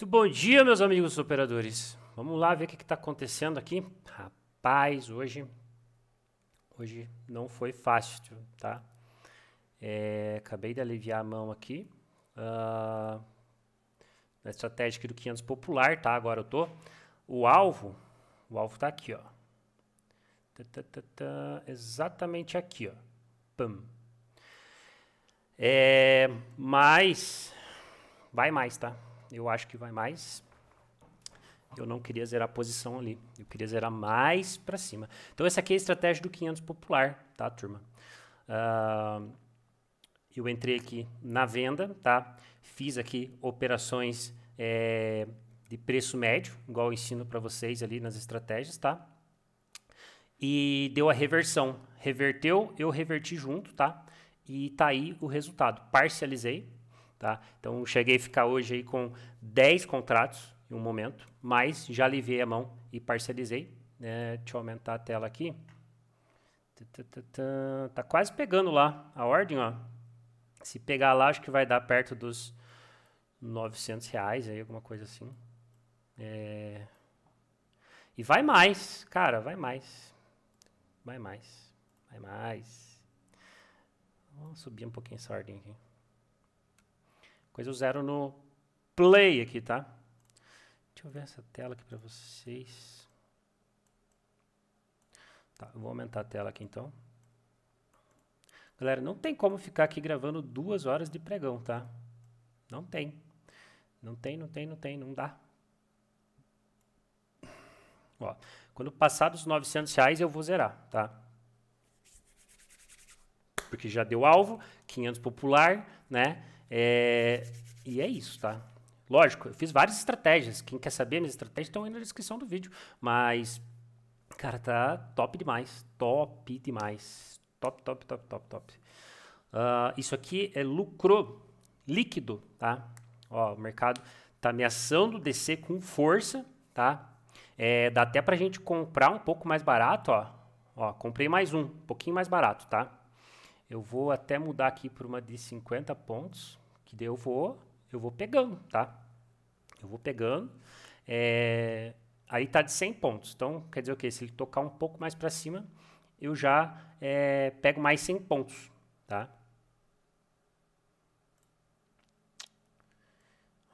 Muito bom dia, meus amigos operadores. Vamos lá ver o que está acontecendo aqui. Rapaz, hoje, hoje não foi fácil, tá? É, acabei de aliviar a mão aqui. Uh, na estratégia do 500 popular, tá? Agora eu tô. O alvo, o alvo tá aqui, ó. exatamente aqui, ó. Pam. É, vai mais, tá? eu acho que vai mais. Eu não queria zerar a posição ali. Eu queria zerar mais para cima. Então, essa aqui é a estratégia do 500 popular, tá, turma? Uh, eu entrei aqui na venda, tá? Fiz aqui operações é, de preço médio, igual eu ensino para vocês ali nas estratégias, tá? E deu a reversão. Reverteu, eu reverti junto, tá? E tá aí o resultado. Parcializei, Tá? Então, cheguei a ficar hoje aí com 10 contratos em um momento, mas já aliviei a mão e parcelizei. Né? Deixa eu aumentar a tela aqui. Tá quase pegando lá a ordem, ó. Se pegar lá, acho que vai dar perto dos 900 reais, aí, alguma coisa assim. É... E vai mais, cara, vai mais. Vai mais, vai mais. Vamos subir um pouquinho essa ordem aqui. Coisa zero no play aqui, tá? Deixa eu ver essa tela aqui para vocês. Tá, eu vou aumentar a tela aqui então. Galera, não tem como ficar aqui gravando duas horas de pregão, tá? Não tem. Não tem, não tem, não tem, não dá. Ó, quando passar dos 900 reais eu vou zerar, tá? Porque já deu alvo, 500 popular, né? É, e é isso, tá? Lógico, eu fiz várias estratégias. Quem quer saber minhas estratégias estão aí na descrição do vídeo. Mas, cara, tá top demais. Top demais. Top, top, top, top, top. Uh, isso aqui é lucro líquido, tá? Ó, o mercado tá ameaçando descer com força, tá? É, dá até pra gente comprar um pouco mais barato, ó. Ó, comprei mais um, um pouquinho mais barato, tá? Eu vou até mudar aqui para uma de 50 pontos, que daí eu vou, eu vou pegando, tá? Eu vou pegando. É, aí tá de 100 pontos. Então, quer dizer o quê? Se ele tocar um pouco mais para cima, eu já é, pego mais 100 pontos, tá?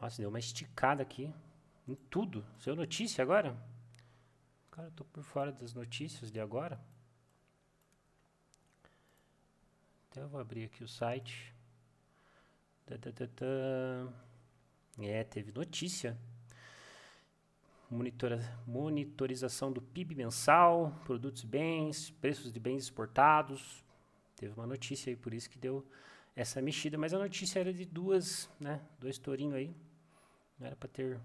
Nossa, deu uma esticada aqui em tudo. Seu notícia agora? Cara, eu tô por fora das notícias de agora. Até eu vou abrir aqui o site. É, teve notícia. Monitora, monitorização do PIB mensal, produtos e bens, preços de bens exportados. Teve uma notícia aí, por isso que deu essa mexida. Mas a notícia era de duas, né? Dois tourinhos aí. Não era para ter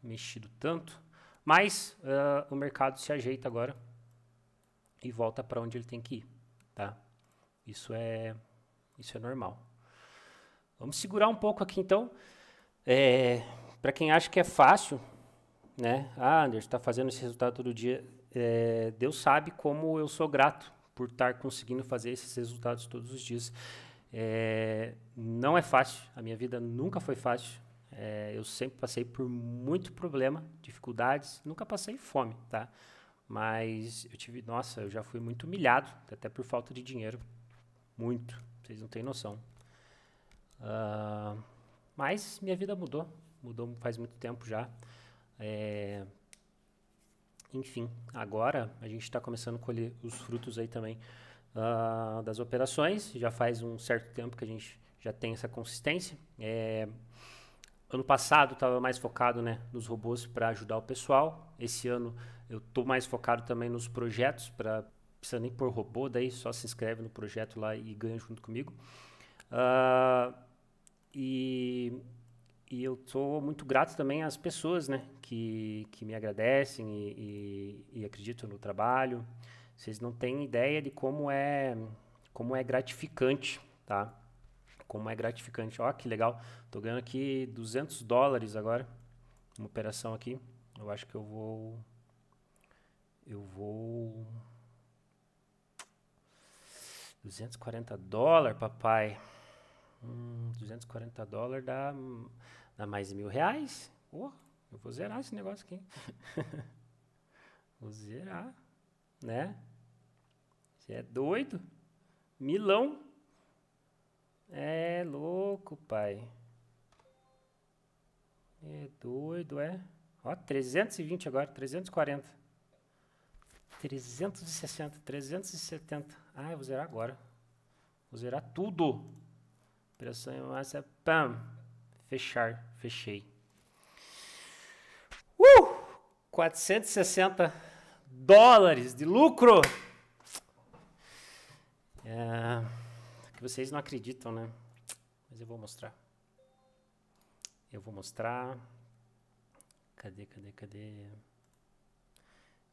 mexido tanto. Mas uh, o mercado se ajeita agora e volta para onde ele tem que ir, tá? Isso é, isso é normal. Vamos segurar um pouco aqui então. É, Para quem acha que é fácil, né? Ah, Anderson, está fazendo esse resultado todo dia. É, Deus sabe como eu sou grato por estar conseguindo fazer esses resultados todos os dias. É, não é fácil, a minha vida nunca foi fácil. É, eu sempre passei por muito problema, dificuldades, nunca passei fome, tá? Mas eu tive, nossa, eu já fui muito humilhado, até por falta de dinheiro. Muito. Vocês não têm noção. Uh, mas minha vida mudou. Mudou faz muito tempo já. É, enfim, agora a gente está começando a colher os frutos aí também uh, das operações. Já faz um certo tempo que a gente já tem essa consistência. É, ano passado estava mais focado né, nos robôs para ajudar o pessoal. Esse ano eu estou mais focado também nos projetos para precisa nem pôr robô, daí só se inscreve no projeto lá e ganha junto comigo. Uh, e, e, eu sou muito grato também às pessoas né, que, que me agradecem e, e, e acreditam no trabalho. Vocês não têm ideia de como é, como é gratificante, tá? Como é gratificante. Ó, que legal. Tô ganhando aqui 200 dólares agora. Uma operação aqui. Eu acho que eu vou... Eu vou... 240 dólares, papai. Hum, 240 dólares dá, dá mais mil reais. Oh, eu vou zerar esse negócio aqui. vou zerar, né? Você é doido? Milão. É louco, pai. É doido, é. Ó, 320 agora, 340. 360, 370. Ah, eu vou zerar agora. Vou zerar tudo. Operação em massa, pam. Fechar, fechei. Uh! 460 dólares de lucro. É, é, que vocês não acreditam, né? Mas eu vou mostrar. Eu vou mostrar. Cadê, cadê, cadê?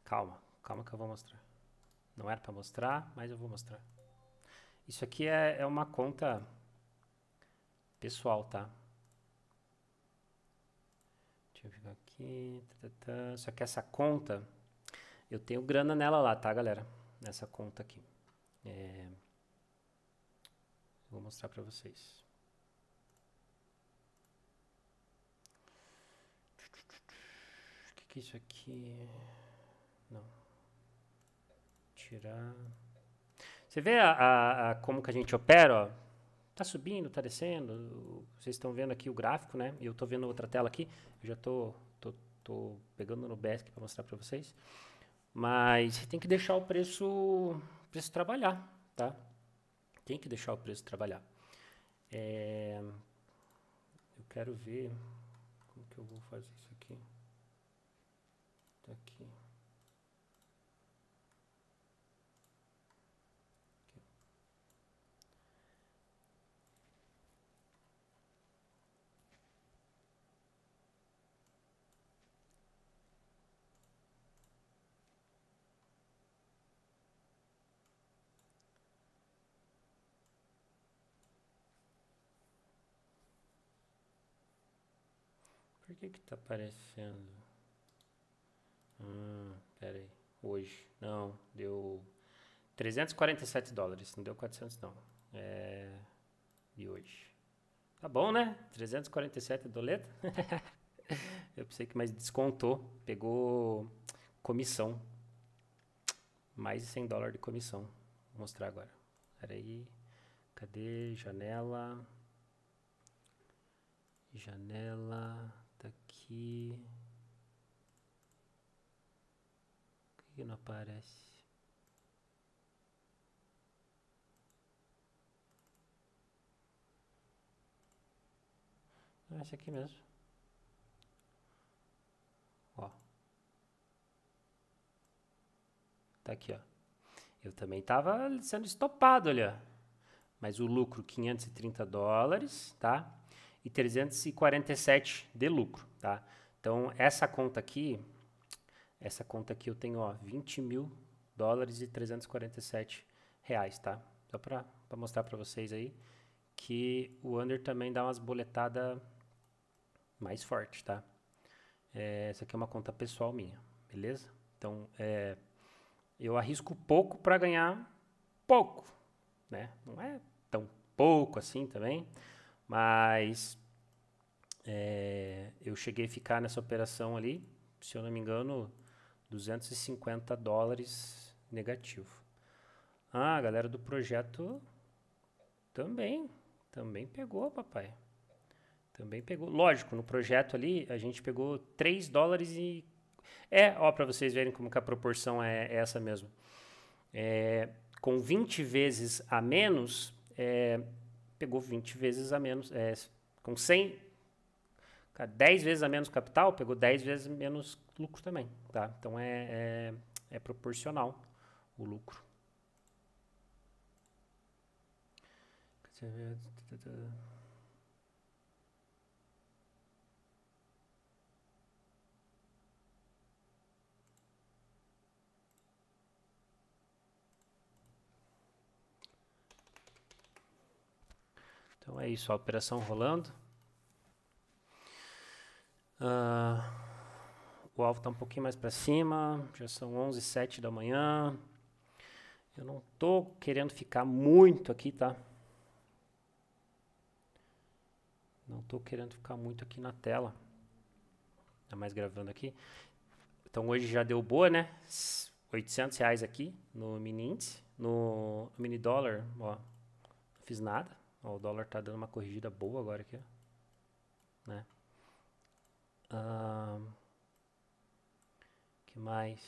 Calma, calma que eu vou mostrar. Não era para mostrar, mas eu vou mostrar. Isso aqui é, é uma conta pessoal, tá? Deixa eu vir aqui. Tá, tá, tá. Só que essa conta, eu tenho grana nela lá, tá, galera? Nessa conta aqui. É... Vou mostrar para vocês. O que, que é isso aqui? Não tirar. Você vê a, a, a, como que a gente opera, ó? Tá subindo, tá descendo. Vocês estão vendo aqui o gráfico, né? eu tô vendo outra tela aqui. Eu já tô, tô, tô pegando no Besk para mostrar para vocês. Mas tem que deixar o preço, preço trabalhar, tá? Tem que deixar o preço trabalhar. É, eu quero ver como que eu vou fazer isso aqui. Tá aqui. que que tá aparecendo? Hum, pera aí. Hoje. Não, deu 347 dólares. Não deu 400, não. É... hoje. Tá bom, né? 347 doleta. Eu pensei que mais descontou. Pegou comissão. Mais de 100 dólares de comissão. Vou mostrar agora. Pera aí. Cadê? Janela. Janela. Tá aqui. Por que, que não aparece? Ah, esse aqui mesmo. Ó. Tá aqui, ó. Eu também tava sendo estopado ali, ó. Mas o lucro, 530 dólares, tá? e 347 de lucro, tá? Então, essa conta aqui, essa conta aqui eu tenho, ó, 20 mil dólares e 347 reais, tá? Só para mostrar para vocês aí que o under também dá umas boletadas mais forte, tá? É, essa aqui é uma conta pessoal minha, beleza? Então, é, eu arrisco pouco para ganhar pouco, né? Não é tão pouco assim também, mas é, eu cheguei a ficar nessa operação ali, se eu não me engano, 250 dólares negativo. Ah, a galera do projeto também, também pegou, papai. Também pegou. Lógico, no projeto ali a gente pegou 3 dólares e. É, ó, para vocês verem como que a proporção é, é essa mesmo. É, com 20 vezes a menos, é, pegou 20 vezes a menos, é, com 100, 10 vezes a menos capital, pegou 10 vezes menos lucro também, tá? Então é, é, é proporcional o lucro. Então é isso, a operação rolando. Uh, o alvo está um pouquinho mais para cima, já são 11 07 da manhã. Eu não tô querendo ficar muito aqui, tá? Não tô querendo ficar muito aqui na tela. Está mais gravando aqui. Então hoje já deu boa, né? 800 reais aqui no mini índice, no mini dólar, ó, não fiz nada. Ó, o dólar tá dando uma corrigida boa agora aqui, né? Ah, que mais?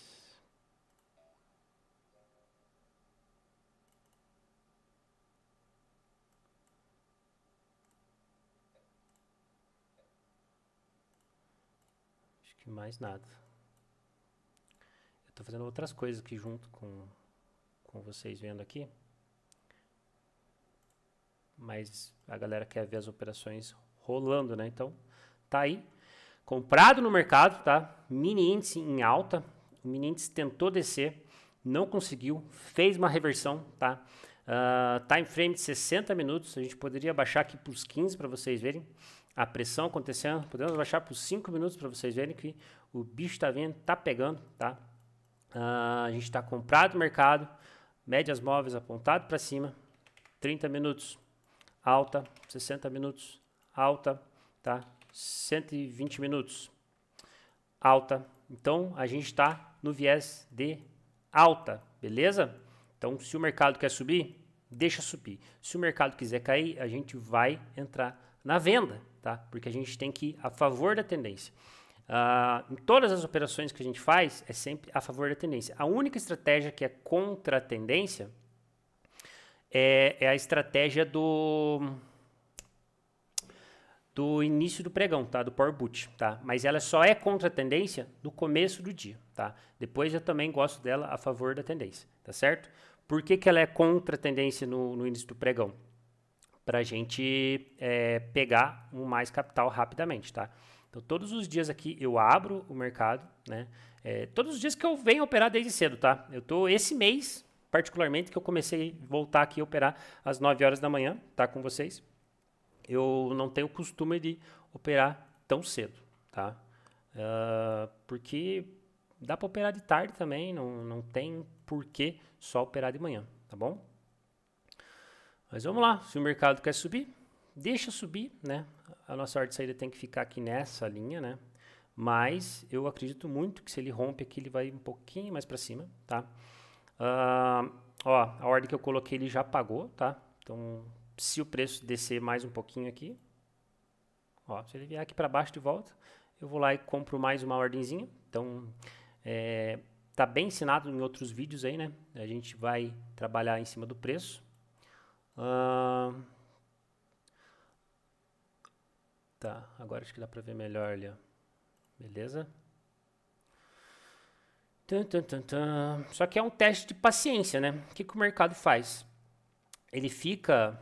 Acho que mais nada. Eu tô fazendo outras coisas aqui junto com, com vocês vendo aqui mas a galera quer ver as operações rolando, né? Então, tá aí. Comprado no mercado, tá? Mini índice em alta. O mini índice tentou descer, não conseguiu, fez uma reversão, tá? Uh, time frame de 60 minutos, a gente poderia baixar aqui para os 15 para vocês verem a pressão acontecendo. Podemos baixar para os 5 minutos para vocês verem que o bicho tá vindo, tá pegando, tá? Uh, a gente está comprado no mercado, médias móveis apontado para cima, 30 minutos alta, 60 minutos, alta, tá? 120 minutos, alta. Então, a gente está no viés de alta, beleza? Então, se o mercado quer subir, deixa subir. Se o mercado quiser cair, a gente vai entrar na venda, tá? Porque a gente tem que ir a favor da tendência. Uh, em todas as operações que a gente faz, é sempre a favor da tendência. A única estratégia que é contra a tendência é, é a estratégia do do início do pregão, tá? Do power boot, tá? Mas ela só é contra a tendência no começo do dia, tá? Depois eu também gosto dela a favor da tendência, tá certo? Por que, que ela é contra a tendência no, no início do pregão? Para a gente é, pegar um mais capital rapidamente, tá? Então, todos os dias aqui eu abro o mercado, né? É, todos os dias que eu venho operar desde cedo, tá? Eu tô esse mês, particularmente, que eu comecei a voltar aqui a operar às 9 horas da manhã, tá? Com vocês. Eu não tenho costume de operar tão cedo, tá? Uh, porque dá para operar de tarde também, não, não tem porquê só operar de manhã, tá bom? Mas vamos lá, se o mercado quer subir, deixa subir, né? A nossa hora de saída tem que ficar aqui nessa linha, né? Mas eu acredito muito que se ele rompe aqui, ele vai um pouquinho mais para cima, tá? Uh, ó, a ordem que eu coloquei ele já pagou, tá? Então, se o preço descer mais um pouquinho aqui, ó, se ele vier aqui para baixo de volta, eu vou lá e compro mais uma ordemzinha. Então, é, tá bem ensinado em outros vídeos aí, né? A gente vai trabalhar em cima do preço. Uh, tá, agora acho que dá para ver melhor ali, ó. Beleza? Só que é um teste de paciência, né? O que, que o mercado faz? Ele fica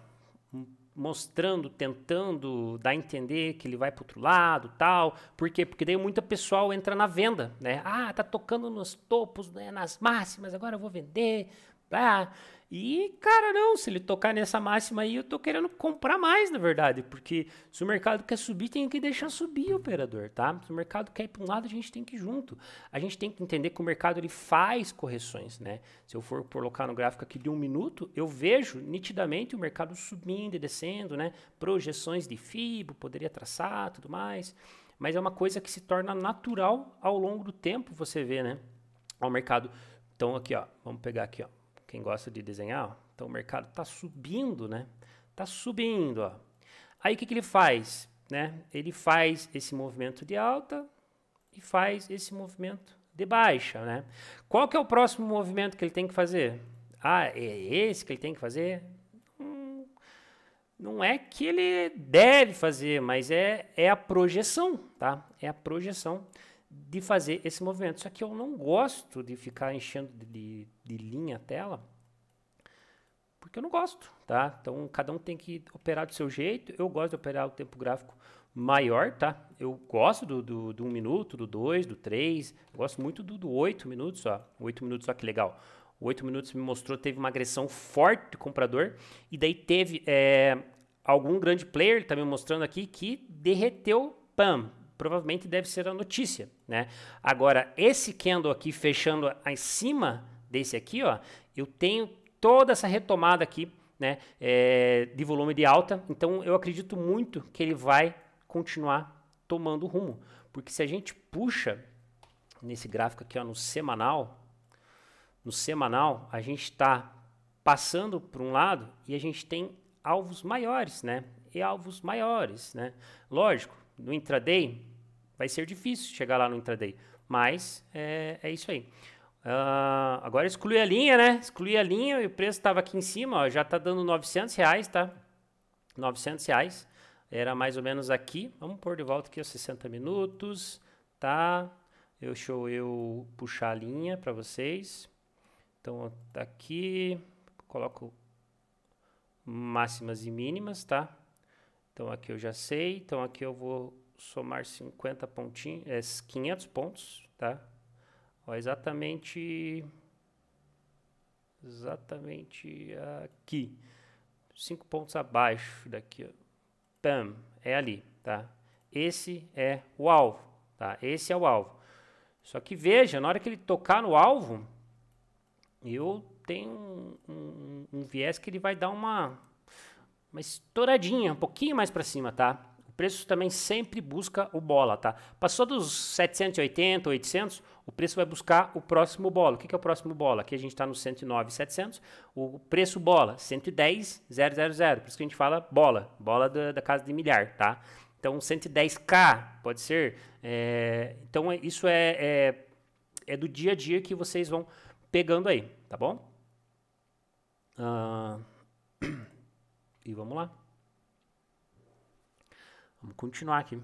mostrando, tentando dar a entender que ele vai para outro lado, tal. Por quê? Porque daí muita pessoal entra na venda, né? Ah, tá tocando nos topos, né? nas máximas, agora eu vou vender. Ah, e, cara, não, se ele tocar nessa máxima aí, eu tô querendo comprar mais, na verdade, porque se o mercado quer subir, tem que deixar subir, operador, tá? Se o mercado quer ir para um lado, a gente tem que ir junto. A gente tem que entender que o mercado ele faz correções, né? Se eu for colocar no gráfico aqui de um minuto, eu vejo nitidamente o mercado subindo e descendo, né? Projeções de FIBO, poderia traçar, tudo mais. Mas é uma coisa que se torna natural ao longo do tempo, você vê, né? O mercado. Então, aqui, ó, vamos pegar aqui, ó quem gosta de desenhar, ó, então o mercado está subindo, né? Está subindo, ó. Aí o que, que ele faz? Né? Ele faz esse movimento de alta e faz esse movimento de baixa, né? Qual que é o próximo movimento que ele tem que fazer? Ah, é esse que ele tem que fazer? Hum, não é que ele deve fazer, mas é, é a projeção, tá? É a projeção de fazer esse movimento. Só que eu não gosto de ficar enchendo de, de linha a tela, porque eu não gosto, tá? Então, cada um tem que operar do seu jeito. Eu gosto de operar o tempo gráfico maior, tá? Eu gosto do, do, do 1 um minuto, do 2, do 3. Gosto muito do, 8 minutos, ó 8 minutos, só que legal. 8 minutos me mostrou, teve uma agressão forte do comprador. E daí teve é, algum grande player, ele tá me mostrando aqui, que derreteu, pam, provavelmente deve ser a notícia, né? Agora, esse candle aqui fechando em cima desse aqui, ó, eu tenho toda essa retomada aqui, né, é, de volume de alta, então eu acredito muito que ele vai continuar tomando rumo, porque se a gente puxa nesse gráfico aqui, ó, no semanal, no semanal, a gente está passando por um lado e a gente tem alvos maiores, né? E alvos maiores, né? Lógico, no intraday, vai ser difícil chegar lá no intraday. Mas é, é isso aí. Uh, agora exclui a linha, né? Exclui a linha e o preço estava aqui em cima, ó, já está dando 900 reais, tá? 900 reais. Era mais ou menos aqui. Vamos pôr de volta aqui os 60 minutos, tá? Deixa eu, eu puxar a linha para vocês. Então, tá aqui, coloco máximas e mínimas, tá? Então aqui eu já sei, então aqui eu vou somar 50 pontinhos, é, 500 pontos, tá? Ó, exatamente exatamente aqui. 5 pontos abaixo daqui, ó. Pam, é ali, tá? Esse é o alvo, tá? Esse é o alvo. Só que veja, na hora que ele tocar no alvo, eu tenho um, um, um viés que ele vai dar uma uma estouradinha, um pouquinho mais para cima, tá? O preço também sempre busca o bola, tá? Passou dos 780, 800, o preço vai buscar o próximo bola. O que, que é o próximo bola? Aqui a gente está no 109, 700. O preço bola, 110, 000. Por isso que a gente fala bola, bola da, da casa de milhar, tá? Então, 110K, pode ser. É, então, é, isso é, é, é, do dia a dia que vocês vão pegando aí, tá bom? Uh, E vamos lá. Vamos continuar aqui.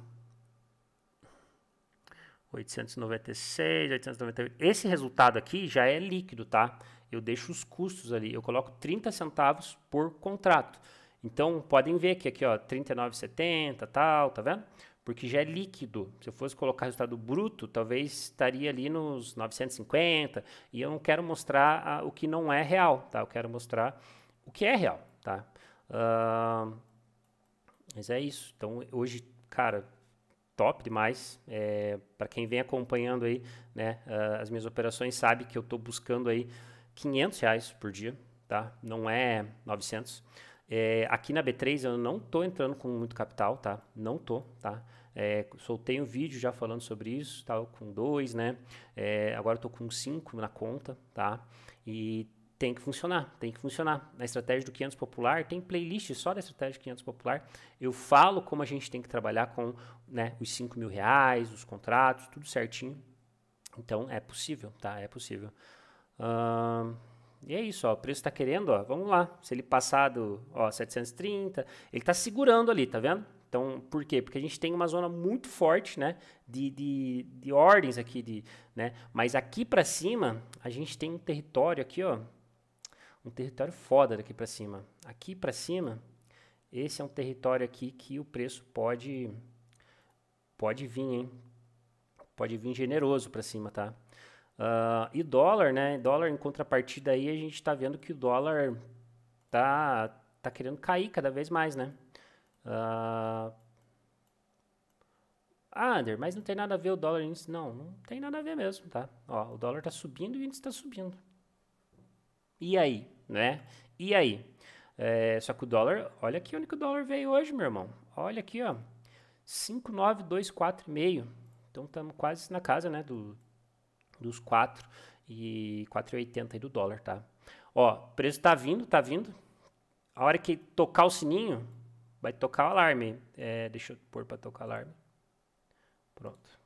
896, 898. Esse resultado aqui já é líquido, tá? Eu deixo os custos ali, eu coloco 30 centavos por contrato. Então, podem ver que aqui, ó, 39,70, tal, tá vendo? Porque já é líquido. Se eu fosse colocar resultado bruto, talvez estaria ali nos 950, e eu não quero mostrar a, o que não é real, tá? Eu quero mostrar o que é real, tá? Uh, mas é isso. Então, hoje, cara, top demais. É, para quem vem acompanhando aí, né, uh, as minhas operações, sabe que eu estou buscando aí 500 reais por dia, tá? Não é 900. É, aqui na B3 eu não estou entrando com muito capital, tá? Não tô, tá? É, soltei um vídeo já falando sobre isso, tava com dois, né? É, agora estou com cinco na conta, tá? E tem que funcionar, tem que funcionar. Na estratégia do 500 Popular, tem playlist só da estratégia do 500 Popular. Eu falo como a gente tem que trabalhar com né, os 5 mil reais, os contratos, tudo certinho. Então, é possível, tá? É possível. Uh, e é isso, ó, o preço está querendo, ó, vamos lá. Se ele passar do ó, 730, ele está segurando ali, tá vendo? Então, por quê? Porque a gente tem uma zona muito forte, né, de, de, de ordens aqui, de, né, mas aqui para cima, a gente tem um território aqui, ó, um território foda daqui para cima. Aqui para cima, esse é um território aqui que o preço pode pode vir, hein? Pode vir generoso para cima, tá? Uh, e dólar, né? Dólar em contrapartida aí a gente está vendo que o dólar tá tá querendo cair cada vez mais, né? Uh, ah, Ander, mas não tem nada a ver o dólar índice. Não, não tem nada a ver mesmo, tá? Ó, o dólar tá subindo e o índice tá subindo. E aí? né? E aí? É, só que o dólar, olha aqui onde que o dólar veio hoje, meu irmão. Olha aqui, ó. 5,9245. Então estamos quase na casa, né, do, dos 4 e 4,80 aí do dólar, tá? Ó, preço tá vindo, tá vindo. A hora que tocar o sininho, vai tocar o alarme. É, deixa eu pôr para tocar o alarme. Pronto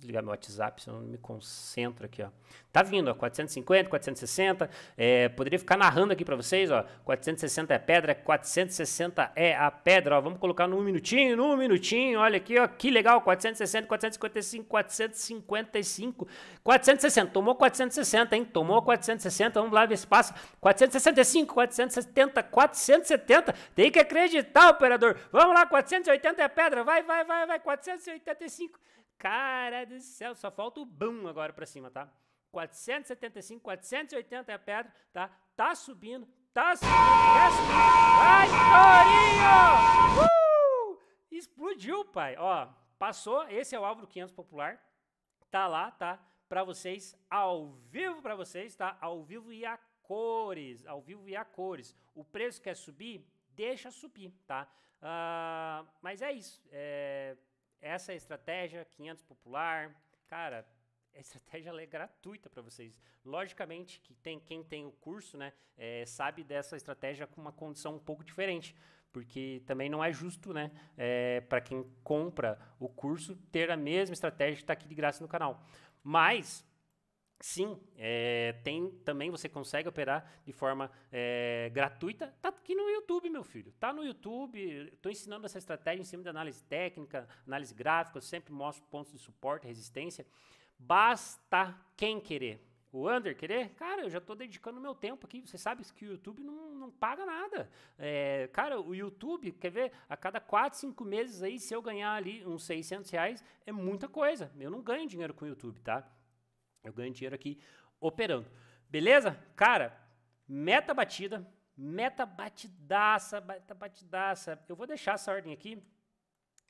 desligar meu WhatsApp, senão eu não me concentro aqui, ó. Tá vindo, ó, 450, 460. É, poderia ficar narrando aqui para vocês, ó. 460 é pedra, 460 é a pedra, ó. Vamos colocar num minutinho, num minutinho. Olha aqui, ó. Que legal, 460, 455, 455, 460. Tomou 460, hein? Tomou 460. Vamos lá ver se passa. 465, 470, 470. Tem que acreditar, operador. Vamos lá, 480 é pedra. Vai, vai, vai, vai. 485. Cara do céu, só falta o boom agora para cima, tá? 475, 480 é a pedra, tá? Tá subindo, tá subindo, tá? subir. Vai, Torinho! Uh! Explodiu, pai. Ó, passou, esse é o alvo do 500 popular. Tá lá, tá? Para vocês, ao vivo para vocês, tá? Ao vivo e a cores, ao vivo e a cores. O preço quer subir, deixa subir, tá? Uh, mas é isso. É essa é estratégia, 500 popular, cara, a estratégia é gratuita para vocês. Logicamente que tem quem tem o curso, né, é, sabe dessa estratégia com uma condição um pouco diferente, porque também não é justo, né, é, para quem compra o curso ter a mesma estratégia que está aqui de graça no canal. Mas Sim, é, tem também você consegue operar de forma é, gratuita. Tá aqui no YouTube, meu filho. Tá no YouTube. Estou ensinando essa estratégia em cima de análise técnica, análise gráfica. Eu sempre mostro pontos de suporte, resistência. Basta quem querer. O Under querer? Cara, eu já estou dedicando meu tempo aqui. Você sabe que o YouTube não, não paga nada. É, cara, o YouTube, quer ver? A cada 4, 5 meses aí, se eu ganhar ali uns 600 reais, é muita coisa. Eu não ganho dinheiro com o YouTube, tá? Eu ganho dinheiro aqui operando. Beleza? Cara, meta batida, meta batidaça, meta batidaça. Eu vou deixar essa ordem aqui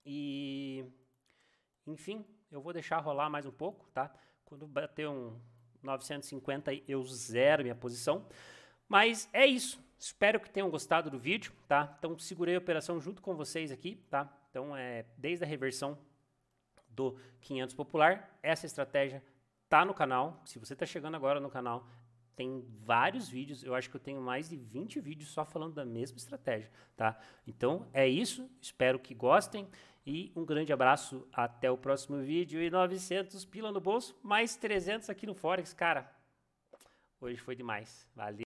e, enfim, eu vou deixar rolar mais um pouco, tá? Quando bater um 950, eu zero minha posição. Mas é isso. Espero que tenham gostado do vídeo, tá? Então, segurei a operação junto com vocês aqui, tá? Então, é, desde a reversão do 500 popular, essa estratégia tá no canal. Se você tá chegando agora no canal, tem vários vídeos. Eu acho que eu tenho mais de 20 vídeos só falando da mesma estratégia, tá? Então é isso. Espero que gostem. E um grande abraço, até o próximo vídeo. E 900 pila no bolso, mais 300 aqui no Forex, cara. Hoje foi demais. Valeu.